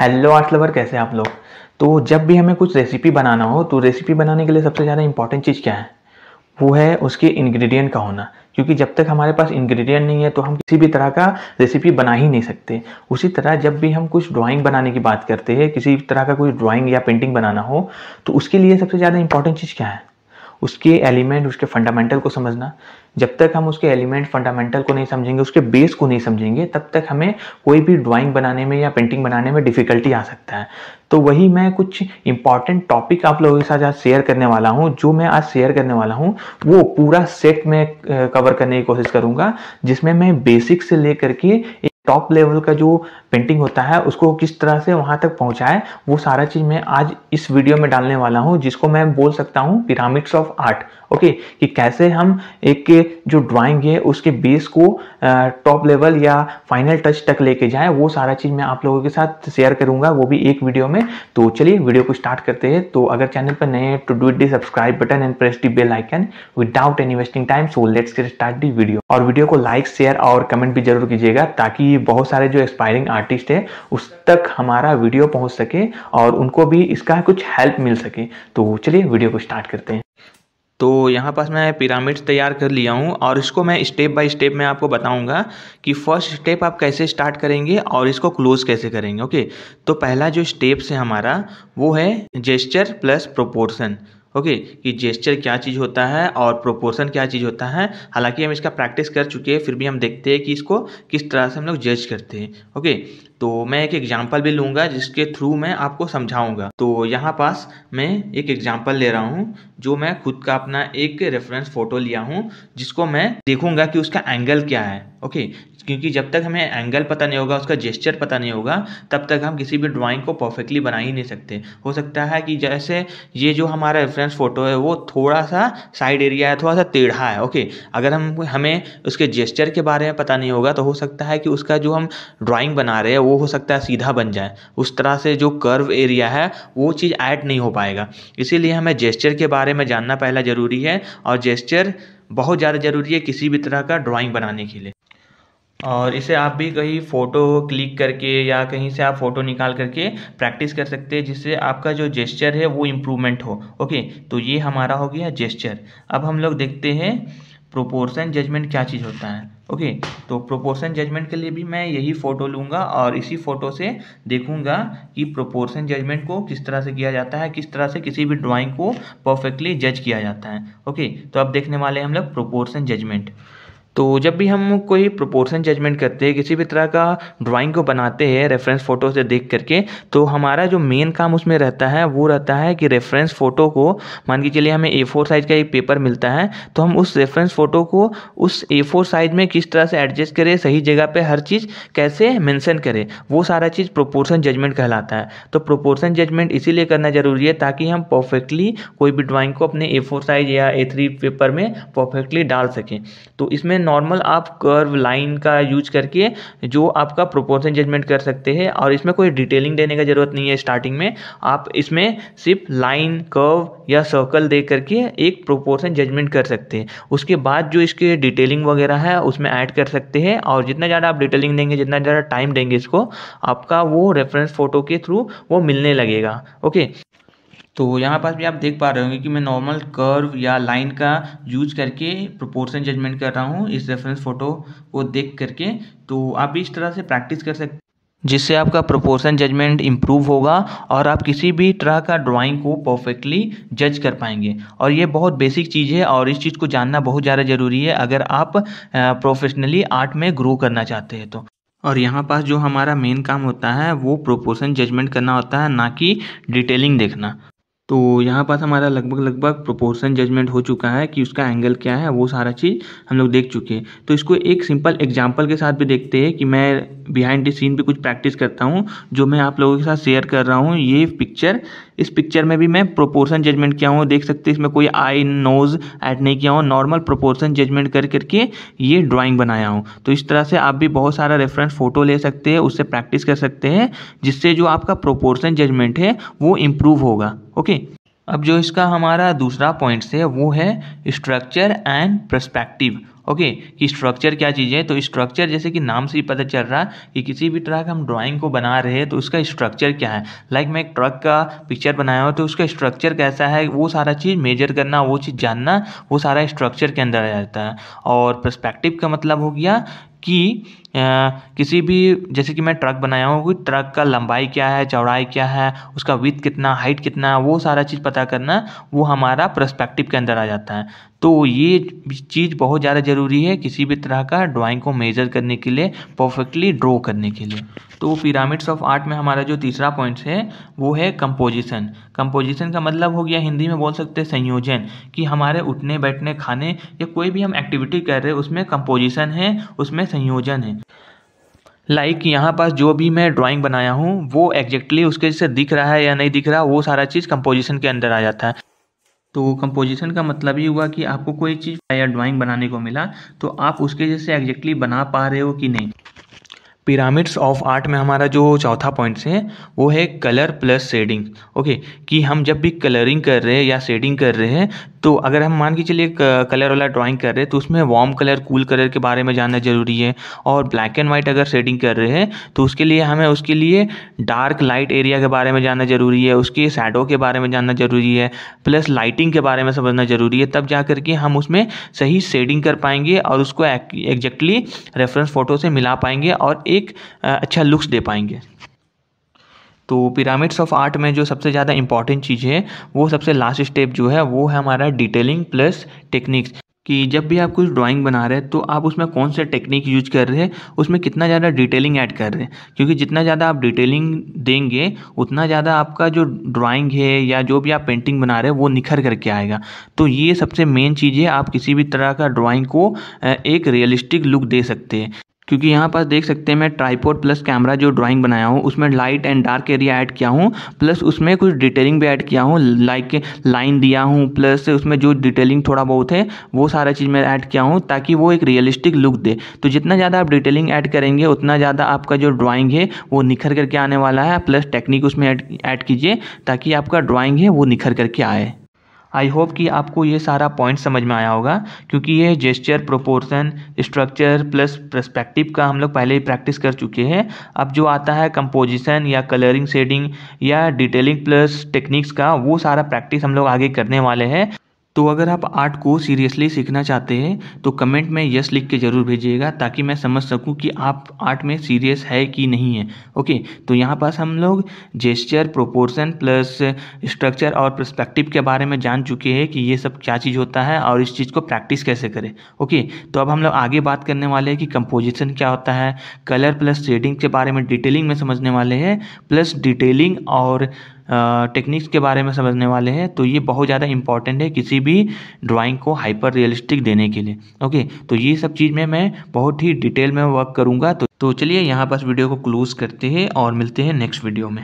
hello art lover कैसे आप लोग तो जब भी हमें कुछ रेसिपी बनाना हो तो रेसिपी बनाने के लिए सबसे ज़्यादा इंपॉर्टेंट चीज़ क्या है वो है उसके इंग्रेडिएंट का होना क्योंकि जब तक हमारे पास इंग्रेडिएंट नहीं है तो हम किसी भी तरह का रेसिपी बना ही नहीं सकते उसी तरह जब भी हम कुछ ड्राइंग बनाने की बात करते हैं किसी तरह का कोई ड्राइंग या पेंटिंग बनाना हो तो उसके लिए सबसे ज़्यादा इंपॉर्टेंट चीज़ क्या है उसके एलिमेंट उसके फंडामेंटल को समझना जब तक हम उसके एलिमेंट फंडामेंटल को नहीं समझेंगे उसके बेस को नहीं समझेंगे तब तक हमें कोई भी ड्राइंग बनाने में या पेंटिंग बनाने में डिफ़िकल्टी आ सकता है तो वही मैं कुछ इंपॉर्टेंट टॉपिक आप लोगों के साथ आज शेयर करने वाला हूँ जो मैं आज शेयर करने वाला हूँ वो पूरा सेट में कवर करने की कोशिश करूँगा जिसमें मैं बेसिक से लेकर के टॉप लेवल का जो पेंटिंग होता है उसको किस तरह से वहाँ तक पहुँचाए वो सारा चीज़ मैं आज इस वीडियो में डालने वाला हूँ जिसको मैं बोल सकता हूँ पिरामिड्स ऑफ आर्ट ओके कि कैसे हम एक जो ड्राइंग है उसके बेस को टॉप लेवल या फाइनल टच तक लेके जाए वो सारा चीज़ मैं आप लोगों के साथ शेयर करूँगा वो भी एक वीडियो में तो चलिए वीडियो को स्टार्ट करते हैं तो अगर चैनल पर नए हैं to do it the subscribe button and press the bell icon without any wasting time so let's start the video और वीडियो को लाइक शेयर और कमेंट भी जरूर कीजिएगा ताकि बहुत सारे जो एक्सपायरिंग आर्टिस्ट है उस तक हमारा वीडियो पहुंच सके और उनको भी इसका कुछ हेल्प मिल सके तो चलिए वीडियो को स्टार्ट करते हैं तो यहाँ पास मैं पिरामिड्स तैयार कर लिया हूँ और इसको मैं स्टेप बाय स्टेप मैं आपको बताऊँगा कि फर्स्ट स्टेप आप कैसे स्टार्ट करेंगे और इसको क्लोज़ कैसे करेंगे ओके तो पहला जो स्टेप्स है हमारा वो है जेस्चर प्लस प्रोपोर्सन ओके कि जेस्चर क्या चीज़ होता है और प्रोपोर्शन क्या चीज़ होता है हालांकि हम इसका प्रैक्टिस कर चुके हैं फिर भी हम देखते हैं कि इसको किस तरह से हम लोग जज करते हैं ओके तो मैं एक एग्जाम्पल भी लूँगा जिसके थ्रू मैं आपको समझाऊँगा तो यहाँ पास मैं एक एग्जाम्पल ले रहा हूँ जो मैं खुद का अपना एक रेफरेंस फ़ोटो लिया हूँ जिसको मैं देखूँगा कि उसका एंगल क्या है ओके क्योंकि जब तक हमें एंगल पता नहीं होगा उसका जेस्चर पता नहीं होगा तब तक हम किसी भी ड्राइंग को परफेक्टली बना ही नहीं सकते हो सकता है कि जैसे ये जो हमारा रेफरेंस फ़ोटो है वो थोड़ा सा साइड एरिया है थोड़ा सा टेढ़ा है ओके अगर हम हमें उसके जेस्चर के बारे में पता नहीं होगा तो हो सकता है कि उसका जो हम ड्राइंग बना रहे हैं वो हो सकता है सीधा बन जाए उस तरह से जो कर्व एरिया है वो चीज़ ऐड नहीं हो पाएगा इसीलिए हमें जेस्चर के बारे में जानना पहला ज़रूरी है और जेस्चर बहुत ज़्यादा ज़रूरी है किसी भी तरह का ड्राइंग बनाने के लिए और इसे आप भी कहीं फ़ोटो क्लिक करके या कहीं से आप फ़ोटो निकाल करके प्रैक्टिस कर सकते हैं जिससे आपका जो जेस्चर है वो इम्प्रूवमेंट हो ओके तो ये हमारा हो गया जेस्चर अब हम लोग देखते हैं प्रोपोर्शन जजमेंट क्या चीज़ होता है ओके तो प्रोपोर्शन जजमेंट के लिए भी मैं यही फ़ोटो लूँगा और इसी फ़ोटो से देखूँगा कि प्रोपोर्शन जजमेंट को किस तरह से किया जाता है किस तरह से किसी भी ड्राइंग को परफेक्टली जज किया जाता है ओके तो अब देखने वाले हैं हम लोग प्रोपोर्शन जजमेंट तो जब भी हम कोई प्रोपोर्सन जजमेंट करते हैं किसी भी तरह का ड्राइंग को बनाते हैं रेफरेंस फ़ोटो से देख करके तो हमारा जो मेन काम उसमें रहता है वो रहता है कि रेफरेंस फ़ोटो को मान के चलिए हमें ए फोर साइज़ का एक पेपर मिलता है तो हम उस रेफरेंस फ़ोटो को उस ए फोर साइज़ में किस तरह से एडजस्ट करें सही जगह पर हर चीज़ कैसे मैंसन करें वो सारा चीज़ प्रोपोर्सन जजमेंट कहलाता है तो प्रोपोर्सन जजमेंट इसीलिए करना ज़रूरी है ताकि हम परफेक्टली कोई भी ड्राइंग को अपने ए फोर साइज़ या ए थ्री पेपर में परफेक्टली डाल सकें तो इसमें नॉर्मल आप कर्व लाइन का यूज करके जो आपका प्रोपोर्सन जजमेंट कर सकते हैं और इसमें कोई डिटेलिंग देने का ज़रूरत नहीं है स्टार्टिंग में आप इसमें सिर्फ लाइन कर्व या सर्कल दे करके एक प्रोपोर्सन जजमेंट कर सकते हैं उसके बाद जो इसके डिटेलिंग वगैरह है उसमें ऐड कर सकते हैं और जितना ज़्यादा आप डिटेलिंग देंगे जितना ज़्यादा टाइम देंगे इसको आपका वो रेफरेंस फ़ोटो के थ्रू वो मिलने लगेगा ओके तो यहाँ पास भी आप देख पा रहे होंगे कि मैं नॉर्मल कर्व या लाइन का यूज करके प्रोपोर्शन जजमेंट कर रहा हूँ इस रेफरेंस फोटो को देख करके तो आप भी इस तरह से प्रैक्टिस कर सकते जिससे आपका प्रोपोर्शन जजमेंट इम्प्रूव होगा और आप किसी भी तरह का ड्राइंग को परफेक्टली जज कर पाएंगे और ये बहुत बेसिक चीज़ है और इस चीज़ को जानना बहुत ज़्यादा ज़रूरी है अगर आप प्रोफेशनली आर्ट में ग्रो करना चाहते हैं तो और यहाँ पास जो हमारा मेन काम होता है वो प्रोपोर्शन जजमेंट करना होता है ना कि डिटेलिंग देखना तो यहाँ पास हमारा लगभग लगभग प्रोपोर्शन जजमेंट हो चुका है कि उसका एंगल क्या है वो सारा चीज़ हम लोग देख चुके हैं तो इसको एक सिंपल एग्जाम्पल के साथ भी देखते हैं कि मैं बिहाइंड द सीन भी कुछ प्रैक्टिस करता हूँ जो मैं आप लोगों के साथ शेयर कर रहा हूँ ये पिक्चर इस पिक्चर में भी मैं प्रोपोर्शन जजमेंट किया हूँ देख सकते हैं इसमें कोई आई नोज़ ऐड नहीं किया हूँ नॉर्मल प्रोपोर्शन जजमेंट कर करके ये ड्राइंग बनाया हूँ तो इस तरह से आप भी बहुत सारा रेफरेंस फ़ोटो ले सकते हैं उससे प्रैक्टिस कर सकते हैं जिससे जो आपका प्रोपोर्सन जजमेंट है वो इम्प्रूव होगा ओके अब जो इसका हमारा दूसरा पॉइंट्स है वो है स्ट्रक्चर एंड प्रस्पेक्टिव ओके कि स्ट्रक्चर क्या चीज़ है तो स्ट्रक्चर जैसे कि नाम से ही पता चल रहा है कि किसी भी तरह का हम ड्राइंग को बना रहे हैं तो उसका स्ट्रक्चर क्या है लाइक like मैं एक ट्रक का पिक्चर बनाया हुआ तो उसका स्ट्रक्चर कैसा है वो सारा चीज़ मेजर करना वो चीज़ जानना वो सारा स्ट्रक्चर के अंदर आ जाता है और परस्पेक्टिव का मतलब हो गया कि आ, किसी भी जैसे कि मैं ट्रक बनाया हूँ कि ट्रक का लंबाई क्या है चौड़ाई क्या है उसका विथ कितना हाइट कितना है वो सारा चीज़ पता करना वो हमारा प्रस्पेक्टिव के अंदर आ जाता है तो ये चीज़ बहुत ज़्यादा ज़रूरी है किसी भी तरह का ड्राइंग को मेजर करने के लिए परफेक्टली ड्रॉ करने के लिए तो पिरामिड्स ऑफ आर्ट में हमारा जो तीसरा पॉइंट है वो है कंपोजिशन कंपोजिशन का मतलब हो गया हिंदी में बोल सकते हैं संयोजन कि हमारे उठने बैठने खाने या कोई भी हम एक्टिविटी कर रहे हैं उसमें कंपोजिशन है उसमें संयोजन है लाइक like यहाँ पास जो भी मैं ड्राइंग बनाया हूँ वो एग्जैक्टली exactly उसके जैसे दिख रहा है या नहीं दिख रहा वो सारा चीज़ कंपोजिशन के अंदर आ जाता है तो कंपोजिशन का मतलब ये हुआ कि आपको कोई चीज़ या ड्राइंग बनाने को मिला तो आप उसके जैसे एग्जैक्टली बना पा रहे हो कि नहीं पिरामिड्स ऑफ आर्ट में हमारा जो चौथा पॉइंट है वो है कलर प्लस शेडिंग ओके कि हम जब भी कलरिंग कर रहे हैं या शेडिंग कर रहे हैं तो अगर हम मान के चलिए कलर वाला ड्राइंग कर रहे हैं तो उसमें वार्म कलर कूल कलर के बारे में जानना ज़रूरी है और ब्लैक एंड वाइट अगर शेडिंग कर रहे हैं तो उसके लिए हमें उसके लिए डार्क लाइट एरिया के बारे में जानना ज़रूरी है उसके शेडो के बारे में जानना ज़रूरी है प्लस लाइटिंग के बारे में समझना ज़रूरी है तब जा करके हम उसमें सही शेडिंग कर पाएंगे और उसको एग्जैक्टली रेफरेंस फ़ोटो से मिला पाएंगे और एक अच्छा लुक्स दे पाएंगे तो पिरामिड्स ऑफ आर्ट में जो सबसे ज़्यादा इंपॉर्टेंट चीज़ है वो सबसे लास्ट स्टेप जो है वो है हमारा डिटेलिंग प्लस टेक्निक्स कि जब भी आप कुछ ड्राइंग बना रहे हैं तो आप उसमें कौन से टेक्निक यूज कर रहे हैं उसमें कितना ज़्यादा डिटेलिंग ऐड कर रहे हैं क्योंकि जितना ज़्यादा आप डिटेलिंग देंगे उतना ज़्यादा आपका जो ड्राइंग है या जो भी आप पेंटिंग बना रहे हैं वो निखर करके आएगा तो ये सबसे मेन चीज़ है आप किसी भी तरह का ड्राॅइंग को एक रियलिस्टिक लुक दे सकते हैं क्योंकि यहाँ पर देख सकते हैं मैं ट्राईपोर्ट प्लस कैमरा जो ड्राइंग बनाया हूँ उसमें light and dark area add किया हूँ प्लस उसमें कुछ डिटेलिंग भी ऐड किया हूँ लाइक लाइन दिया हूँ प्लस उसमें जो डिटेलिंग थोड़ा बहुत है वो सारा चीज़ मैं ऐड किया हूँ ताकि वो एक रियलिस्टिक लुक दे तो जितना ज़्यादा आप डिटेलिंग ऐड करेंगे उतना ज़्यादा आपका जो ड्राॅइंग है वो निखर करके आने वाला है प्लस टेक्निक उसमें ऐड कीजिए ताकि आपका ड्राॅइंग है वो निखर करके आए आई होप कि आपको ये सारा पॉइंट समझ में आया होगा क्योंकि ये gesture proportion structure plus perspective का हम लोग पहले ही प्रैक्टिस कर चुके हैं अब जो आता है कंपोजिशन या कलरिंग शेडिंग या डिटेलिंग प्लस टेक्निक्स का वो सारा प्रैक्टिस हम लोग आगे करने वाले हैं तो अगर आप आर्ट को सीरियसली सीखना चाहते हैं तो कमेंट में यस लिख के ज़रूर भेजिएगा ताकि मैं समझ सकूं कि आप आर्ट में सीरियस है कि नहीं है ओके तो यहाँ पास हम लोग जेस्चर प्रोपोर्शन प्लस स्ट्रक्चर और प्रस्पेक्टिव के बारे में जान चुके हैं कि ये सब क्या चीज़ होता है और इस चीज़ को प्रैक्टिस कैसे करें ओके तो अब हम लोग आगे बात करने वाले हैं कि कंपोजिशन क्या होता है कलर प्लस शेडिंग के बारे में डिटेलिंग में समझने वाले हैं प्लस डिटेलिंग और टेक्निक्स के बारे में समझने वाले हैं तो ये बहुत ज़्यादा इंपॉर्टेंट है किसी भी ड्राइंग को हाइपर रियलिस्टिक देने के लिए ओके तो ये सब चीज़ में मैं बहुत ही डिटेल में वर्क करूँगा तो, तो चलिए यहाँ पर वीडियो को क्लोज करते हैं और मिलते हैं नेक्स्ट वीडियो में